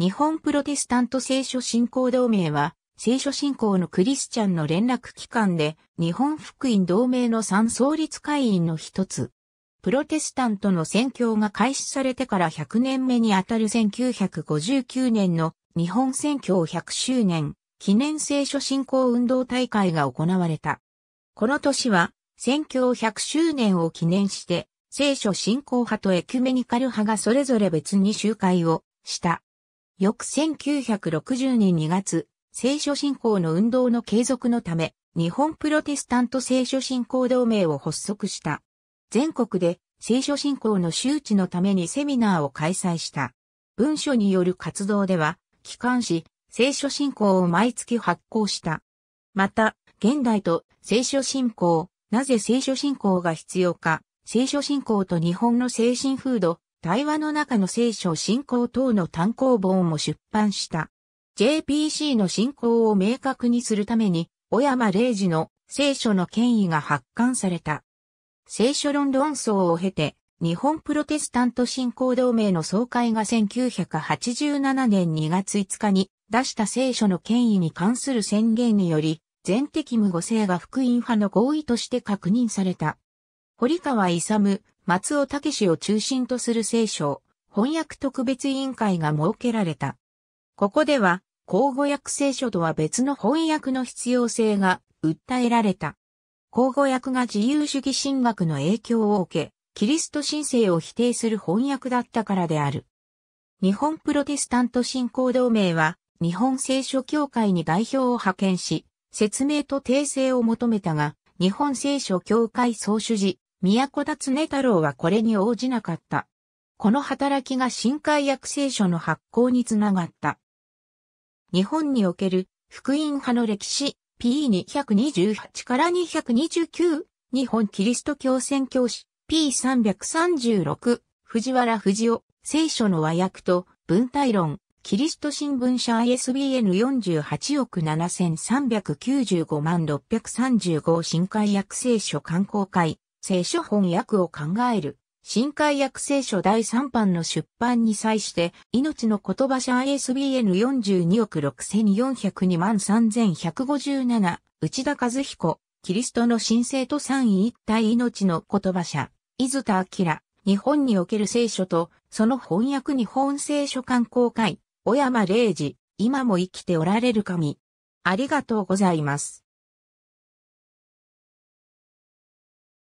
日本プロテスタント聖書信仰同盟は、聖書信仰のクリスチャンの連絡機関で、日本福音同盟の三創立会員の一つ。プロテスタントの宣教が開始されてから100年目にあたる1959年の日本宣教100周年記念聖書信仰運動大会が行われた。この年は、宣教100周年を記念して、聖書信仰派とエキュメニカル派がそれぞれ別に集会をした。翌1960年2月、聖書信仰の運動の継続のため、日本プロテスタント聖書信仰同盟を発足した。全国で聖書信仰の周知のためにセミナーを開催した。文書による活動では、機関し、聖書信仰を毎月発行した。また、現代と聖書信仰、なぜ聖書信仰が必要か、聖書信仰と日本の精神風土、対話の中の聖書信仰等の単行本も出版した。JPC の信仰を明確にするために、小山玲二の聖書の権威が発刊された。聖書論論争を経て、日本プロテスタント信仰同盟の総会が1987年2月5日に出した聖書の権威に関する宣言により、全敵無誤性が福音派の合意として確認された。堀川勇、松尾武を中心とする聖書、翻訳特別委員会が設けられた。ここでは、口語訳聖書とは別の翻訳の必要性が訴えられた。口語訳が自由主義神学の影響を受け、キリスト神聖を否定する翻訳だったからである。日本プロテスタント信仰同盟は、日本聖書協会に代表を派遣し、説明と訂正を求めたが、日本聖書協会総主事、古田常太郎はこれに応じなかった。この働きが新海約聖書の発行につながった。日本における福音派の歴史 P228 から229日本キリスト教宣教師 P336 藤原藤尾聖書の和訳と文体論キリスト新聞社 ISBN48 億7395万635新海約聖書観光会聖書翻訳を考える。新海訳聖書第3版の出版に際して、命の言葉社 ISBN 42億6402万3157、内田和彦、キリストの神聖と三位一体命の言葉社、伊豆田明、日本における聖書と、その翻訳日本聖書観光会、小山玲治、今も生きておられる神。ありがとうございます。